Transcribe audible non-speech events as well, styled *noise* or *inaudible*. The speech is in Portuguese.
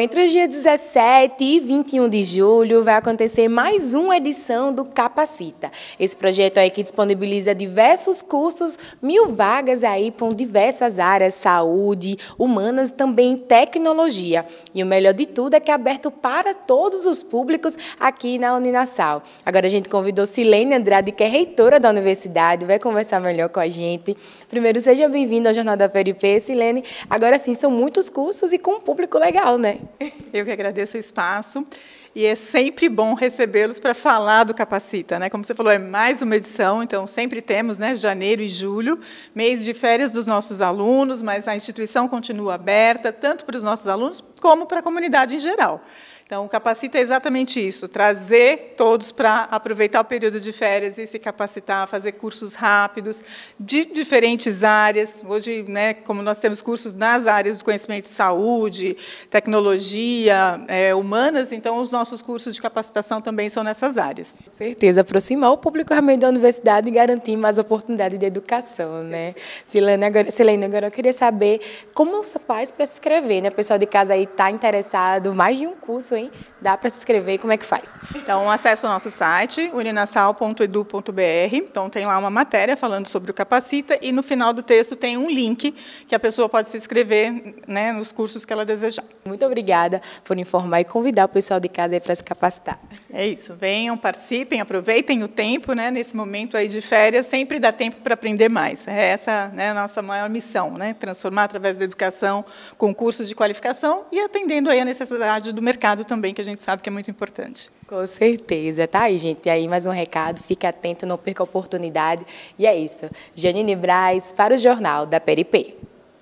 Entre os dias 17 e 21 de julho vai acontecer mais uma edição do Capacita. Esse projeto aí é que disponibiliza diversos cursos, mil vagas aí para diversas áreas, saúde, humanas também tecnologia. E o melhor de tudo é que é aberto para todos os públicos aqui na Uninasal. Agora a gente convidou Silene Andrade, que é reitora da universidade, vai conversar melhor com a gente. Primeiro, seja bem-vindo ao Jornal da Peripê, Silene. Agora sim, são muitos cursos e com um público legal, né? *laughs* Eu que agradeço o espaço. E é sempre bom recebê-los para falar do Capacita, né? Como você falou, é mais uma edição, então sempre temos, né, janeiro e julho, mês de férias dos nossos alunos, mas a instituição continua aberta tanto para os nossos alunos como para a comunidade em geral. Então, capacita é exatamente isso, trazer todos para aproveitar o período de férias e se capacitar, fazer cursos rápidos de diferentes áreas. Hoje, né, como nós temos cursos nas áreas do conhecimento de saúde, tecnologia, é, humanas, então os nossos cursos de capacitação também são nessas áreas. Com certeza, aproximar o público realmente da universidade e garantir mais oportunidade de educação. Né? Silene, agora, Silene, agora eu queria saber como faz para se inscrever, né? O pessoal de casa aí está interessado, mais de um curso hein? Dá para se inscrever, como é que faz? Então, acesse o nosso site, uninasal.edu.br. Então, tem lá uma matéria falando sobre o Capacita e no final do texto tem um link que a pessoa pode se inscrever né, nos cursos que ela desejar. Muito obrigada por informar e convidar o pessoal de casa para se capacitar. É isso, venham, participem, aproveitem o tempo, né? Nesse momento aí de férias, sempre dá tempo para aprender mais. É essa né, a nossa maior missão, né? Transformar através da educação concursos de qualificação e atendendo aí a necessidade do mercado também, que a gente sabe que é muito importante. Com certeza, tá aí, gente. E aí mais um recado, fique atento, não perca a oportunidade. E é isso. Janine Braz para o Jornal da Peripê.